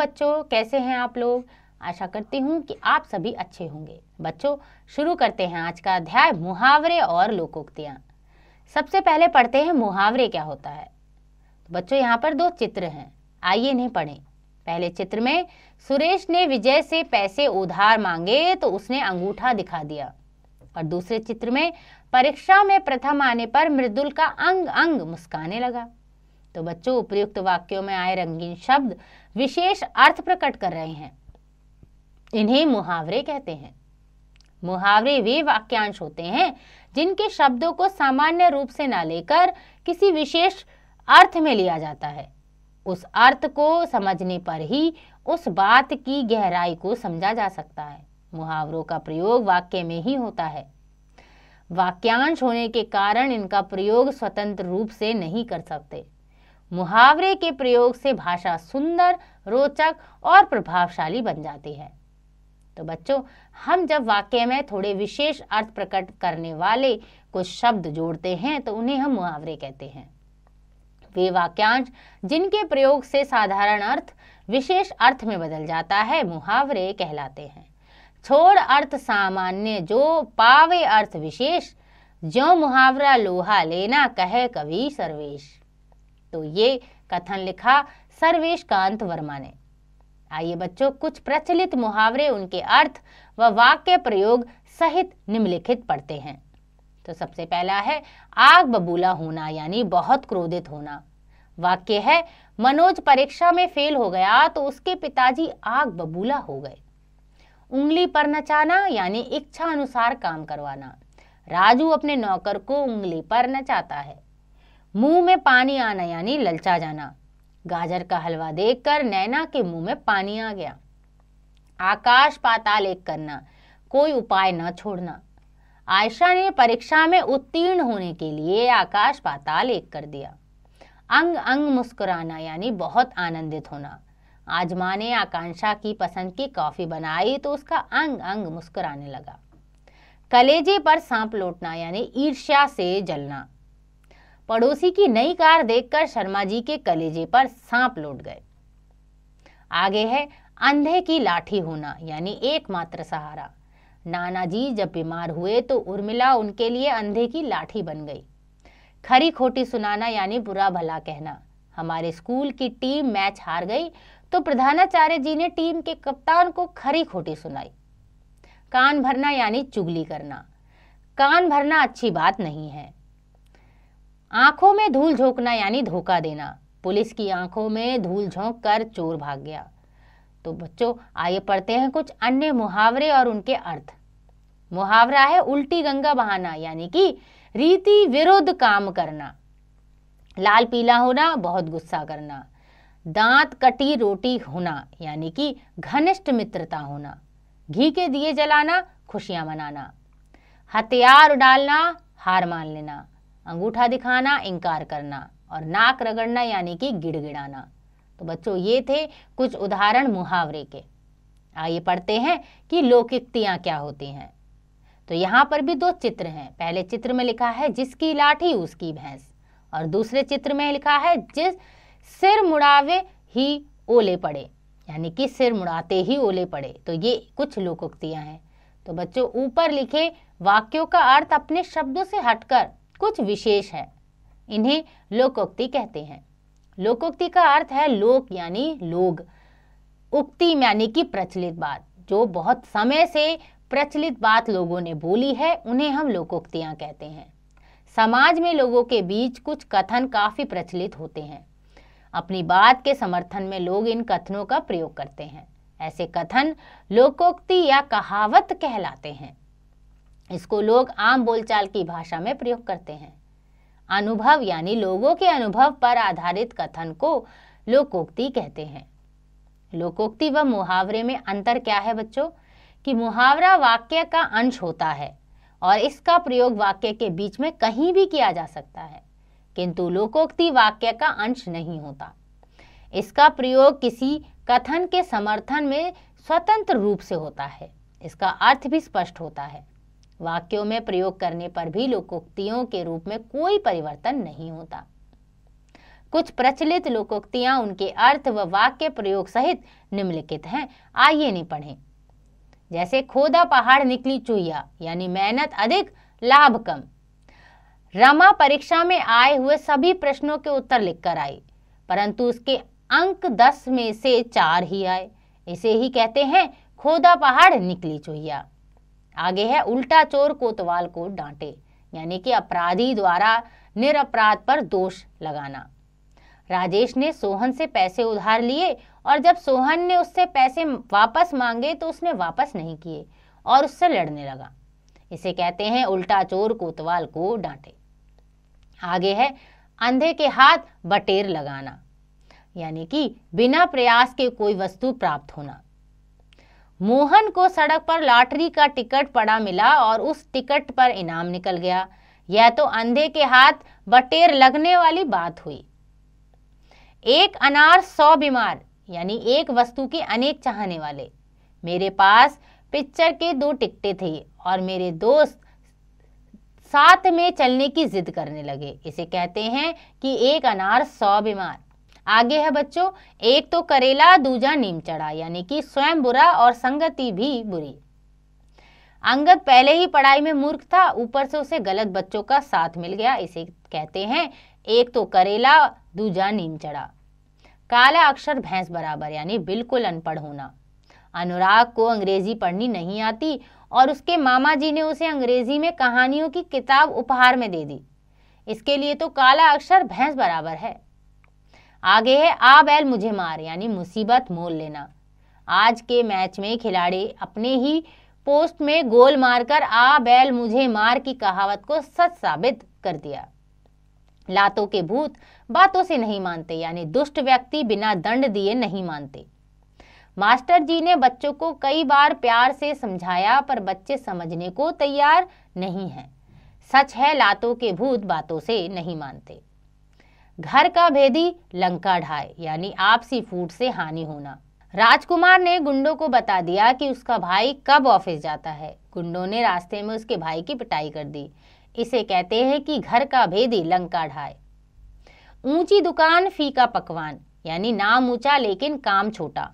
बच्चों कैसे हैं आप लोग आशा करती हूँ कि आप सभी अच्छे होंगे बच्चों शुरू करते हैं आज का अध्याय मुहावरे और लोकोक्तियाँ सबसे पहले पढ़ते हैं मुहावरे क्या होता है तो बच्चों यहाँ पर दो चित्र हैं आइए इन्हें पढ़ें पहले चित्र में सुरेश ने विजय से पैसे उधार मांगे तो उसने अंगूठा दिखा दिया और दूसरे चित्र में परीक्षा में प्रथम आने पर मृदुल का अंग अंग मुस्काने लगा तो बच्चों उपयुक्त वाक्यों में आए रंगीन शब्द विशेष अर्थ प्रकट कर रहे हैं इन्हें मुहावरे कहते हैं मुहावरे वे वाक्यांश होते हैं जिनके शब्दों को सामान्य रूप से ना लेकर किसी विशेष अर्थ में लिया जाता है उस अर्थ को समझने पर ही उस बात की गहराई को समझा जा सकता है मुहावरों का प्रयोग वाक्य में ही होता है वाक्यांश होने के कारण इनका प्रयोग स्वतंत्र रूप से नहीं कर सकते मुहावरे के प्रयोग से भाषा सुंदर रोचक और प्रभावशाली बन जाती है तो बच्चों हम जब वाक्य में थोड़े विशेष अर्थ प्रकट करने वाले कुछ शब्द जोड़ते हैं तो उन्हें हम मुहावरे कहते हैं वे वाक्यांश जिनके प्रयोग से साधारण अर्थ विशेष अर्थ में बदल जाता है मुहावरे कहलाते हैं छोड़ अर्थ सामान्य जो पावे अर्थ विशेष जो मुहावरा लोहा लेना कहे कवि सर्वेश तो ये कथन लिखा सर्वेश कांत वर्मा ने आइए बच्चों कुछ प्रचलित मुहावरे उनके अर्थ व वाक्य प्रयोग सहित निम्नलिखित पढ़ते हैं तो सबसे पहला है आग बबूला होना यानी बहुत क्रोधित होना वाक्य है मनोज परीक्षा में फेल हो गया तो उसके पिताजी आग बबूला हो गए उंगली पर नचाना यानी इच्छा अनुसार काम करवाना राजू अपने नौकर को उंगली पर नचाता है मुंह में पानी आना यानी ललचा जाना गाजर का हलवा देखकर नैना के मुंह में पानी आ गया आकाश पाताल एक करना कोई उपाय न छोड़ना आयशा ने परीक्षा में उत्तीर्ण होने के लिए आकाश पाताल एक कर दिया अंग अंग मुस्कुराना यानी बहुत आनंदित होना आज माँ ने आकांक्षा की पसंद की कॉफ़ी बनाई तो उसका अंग अंग मुस्कुराने लगा कलेजे पर सांप लौटना यानी ईर्ष्या से जलना पड़ोसी की नई कार देखकर शर्मा जी के कलेजे पर सांप लौट गए आगे है अंधे की लाठी होना यानी एकमात्र सहारा नाना जी जब बीमार हुए तो उर्मिला उनके लिए अंधे की लाठी बन गई खरी खोटी सुनाना यानी बुरा भला कहना हमारे स्कूल की टीम मैच हार गई तो प्रधानाचार्य जी ने टीम के कप्तान को खरी खोटी सुनाई कान भरना यानी चुगली करना कान भरना अच्छी बात नहीं है आंखों में धूल झोंकना यानी धोखा देना पुलिस की आंखों में धूल झोंक कर चोर भाग गया तो बच्चों आइए पढ़ते हैं कुछ अन्य मुहावरे और उनके अर्थ मुहावरा है उल्टी गंगा बहाना यानी कि रीति विरुद्ध काम करना लाल पीला होना बहुत गुस्सा करना दांत कटी रोटी होना यानी कि घनिष्ठ मित्रता होना घी के दिए जलाना खुशियां मनाना हथियार डालना हार मान लेना अंगूठा दिखाना इंकार करना और नाक रगड़ना यानी कि गिड़गिड़ाना तो बच्चों ये थे कुछ उदाहरण मुहावरे के आइए पढ़ते हैं कि लौकिकतियाँ क्या होती हैं तो यहाँ पर भी दो चित्र हैं पहले चित्र में लिखा है जिसकी लाठी उसकी भैंस और दूसरे चित्र में लिखा है जिस सिर मुड़ावे ही ओले पड़े यानी कि सिर मुड़ाते ही ओले पड़े तो ये कुछ लोकोक्तियाँ हैं तो बच्चों ऊपर लिखे वाक्यों का अर्थ अपने शब्दों से हटकर कुछ विशेष है इन्हें लोकोक्ति कहते हैं लोकोक्ति का अर्थ है लोक यानी लोग उक्ति यानी कि प्रचलित बात जो बहुत समय से प्रचलित बात लोगों ने बोली है उन्हें हम लोकोक्तियाँ कहते हैं समाज में लोगों के बीच कुछ कथन काफ़ी प्रचलित होते हैं अपनी बात के समर्थन में लोग इन कथनों का प्रयोग करते हैं ऐसे कथन लोकोक्ति या कहावत कहलाते हैं इसको लोग आम बोलचाल की भाषा में प्रयोग करते हैं अनुभव यानी लोगों के अनुभव पर आधारित कथन को लोकोक्ति कहते हैं लोकोक्ति व मुहावरे में अंतर क्या है बच्चों कि मुहावरा वाक्य का अंश होता है और इसका प्रयोग वाक्य के बीच में कहीं भी किया जा सकता है किंतु लोकोक्ति वाक्य का अंश नहीं होता इसका प्रयोग किसी कथन के समर्थन में स्वतंत्र रूप से होता है इसका अर्थ भी स्पष्ट होता है वाक्यों में प्रयोग करने पर भी लोकोक्तियों के रूप में कोई परिवर्तन नहीं होता कुछ प्रचलित लोकोक्तियां उनके अर्थ व वाक्य प्रयोग सहित निम्नलिखित हैं आइए नहीं पढ़ें जैसे खोदा पहाड़ निकली चुहिया यानी मेहनत अधिक लाभ कम रमा परीक्षा में आए हुए सभी प्रश्नों के उत्तर लिखकर आई परंतु उसके अंक दस में से चार ही आए इसे ही कहते हैं खोदा पहाड़ निकली चुहिया आगे है उल्टा चोर कोतवाल को डांटे यानी कि अपराधी द्वारा निरअपराध पर दोष लगाना राजेश ने सोहन से पैसे उधार लिए और जब सोहन ने उससे पैसे वापस मांगे तो उसने वापस नहीं किए और उससे लड़ने लगा इसे कहते हैं उल्टा चोर कोतवाल को डांटे आगे है अंधे के हाथ बटेर लगाना यानी कि बिना प्रयास के कोई वस्तु प्राप्त होना मोहन को सड़क पर लॉटरी का टिकट पड़ा मिला और उस टिकट पर इनाम निकल गया यह तो अंधे के हाथ बटेर लगने वाली बात हुई एक अनार सौ बीमार यानी एक वस्तु के अनेक चाहने वाले मेरे पास पिक्चर के दो टिकटे थे और मेरे दोस्त साथ में चलने की जिद करने लगे इसे कहते हैं कि एक अनार सौ बीमार आगे है बच्चों एक तो करेला दूजा नीम चढ़ा यानी कि स्वयं बुरा और संगति भी बुरी अंगद पहले ही पढ़ाई में मूर्ख था ऊपर से उसे गलत बच्चों का साथ मिल गया इसे कहते हैं एक तो करेला दूजा नीम चढ़ा काला अक्षर भैंस बराबर यानी बिल्कुल अनपढ़ होना अनुराग को अंग्रेजी पढ़नी नहीं आती और उसके मामा जी ने उसे अंग्रेजी में कहानियों की किताब उपहार में दे दी इसके लिए तो काला अक्षर भैंस बराबर है आगे है आ बैल मुझे मार यानी मुसीबत मोल लेना आज के मैच में खिलाड़ी अपने ही पोस्ट में गोल मारकर आ बैल मुझे मार की कहावत को सच साबित कर दिया लातों के भूत बातों से नहीं मानते यानी दुष्ट व्यक्ति बिना दंड दिए नहीं मानते मास्टर जी ने बच्चों को कई बार प्यार से समझाया पर बच्चे समझने को तैयार नहीं हैं सच है लातों के भूत बातों से नहीं मानते घर का भेदी लंका ढाए यानी आपसी फूट से हानि होना राजकुमार ने गुंडों को बता दिया कि उसका भाई कब ऑफिस जाता है गुंडों ने रास्ते में उसके भाई की पिटाई कर दी इसे कहते हैं कि घर का भेदी लंका ढाए ऊंची दुकान फीका पकवान यानी नाम ऊंचा लेकिन काम छोटा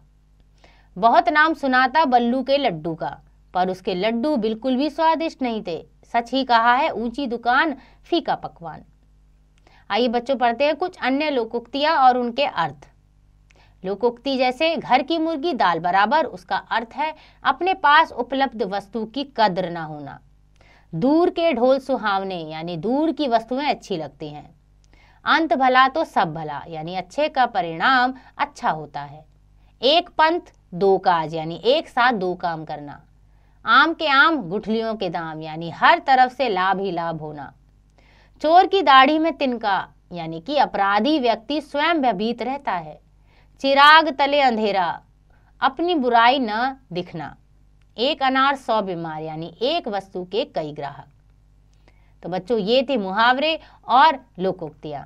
बहुत नाम सुना था बल्लू के लड्डू का पर उसके लड्डू बिल्कुल भी स्वादिष्ट नहीं थे सच ही कहा है ऊंची दुकान फीका पकवान आइए बच्चों पढ़ते हैं कुछ अन्य लोकोक्तियाँ और उनके अर्थ लोकोक्ति जैसे घर की मुर्गी दाल बराबर उसका अर्थ है अपने पास उपलब्ध वस्तु की कद्र ना होना दूर के ढोल सुहावने यानी दूर की वस्तुएं अच्छी लगती हैं अंत भला तो सब भला यानी अच्छे का परिणाम अच्छा होता है एक पंथ दो काज यानी एक साथ दो काम करना आम के आम गुठलियों के दाम यानी हर तरफ से लाभ ही लाभ होना चोर की दाढ़ी में तिनका यानी कि अपराधी व्यक्ति स्वयं व्यभीत रहता है चिराग तले अंधेरा अपनी बुराई न दिखना एक अनार सौ बीमार यानी एक वस्तु के कई ग्राहक तो बच्चों ये थे मुहावरे और लोकोक्तियां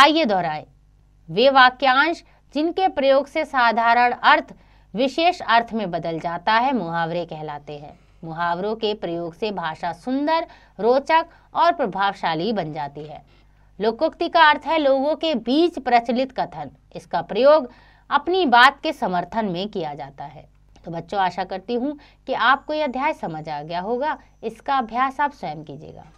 आइए दोहराए वे वाक्यांश जिनके प्रयोग से साधारण अर्थ विशेष अर्थ में बदल जाता है मुहावरे कहलाते हैं मुहावरों के प्रयोग से भाषा सुंदर रोचक और प्रभावशाली बन जाती है लोकोक्ति का अर्थ है लोगों के बीच प्रचलित कथन इसका प्रयोग अपनी बात के समर्थन में किया जाता है तो बच्चों आशा करती हूँ कि आपको यह अध्याय समझ आ गया होगा इसका अभ्यास आप स्वयं कीजिएगा